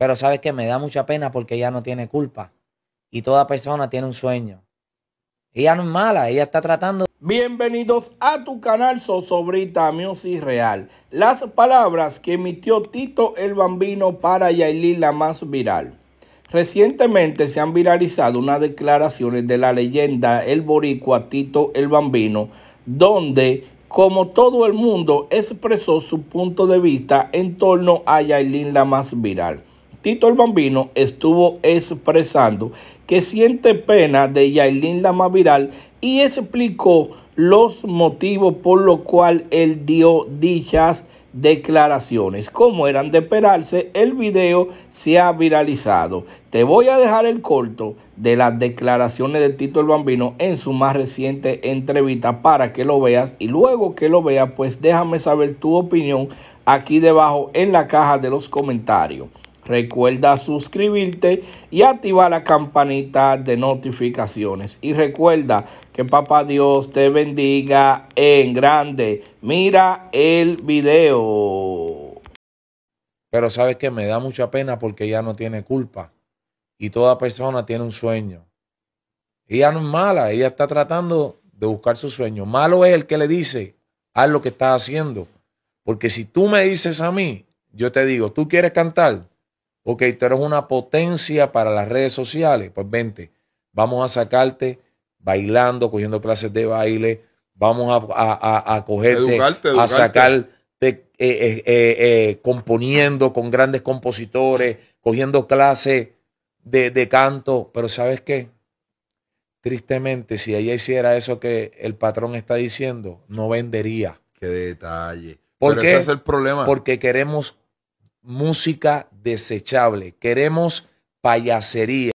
Pero sabes que me da mucha pena porque ya no tiene culpa. Y toda persona tiene un sueño. Ella no es mala, ella está tratando. Bienvenidos a tu canal Sosobrita y Real. Las palabras que emitió Tito el Bambino para Yailin la más viral. Recientemente se han viralizado unas declaraciones de la leyenda El Boricua Tito el Bambino, donde como todo el mundo expresó su punto de vista en torno a Yailin la más viral. Tito el Bambino estuvo expresando que siente pena de Yailin Lama Viral y explicó los motivos por los cuales él dio dichas declaraciones. Como eran de esperarse, el video se ha viralizado. Te voy a dejar el corto de las declaraciones de Tito el Bambino en su más reciente entrevista para que lo veas y luego que lo veas, pues déjame saber tu opinión aquí debajo en la caja de los comentarios. Recuerda suscribirte y activar la campanita de notificaciones. Y recuerda que papá Dios te bendiga en grande. Mira el video. Pero sabes que me da mucha pena porque ella no tiene culpa. Y toda persona tiene un sueño. Ella no es mala, ella está tratando de buscar su sueño. Malo es el que le dice, haz lo que estás haciendo. Porque si tú me dices a mí, yo te digo, ¿tú quieres cantar? ok, tú eres una potencia para las redes sociales, pues vente, vamos a sacarte bailando, cogiendo clases de baile, vamos a, a, a, cogerte, a sacarte eh, eh, eh, componiendo con grandes compositores, cogiendo clases de, canto, pero ¿sabes qué? Tristemente, si ella hiciera eso que el patrón está diciendo, no vendería. Qué detalle. ¿Por qué? es el problema. Porque queremos música desechable. Queremos payasería.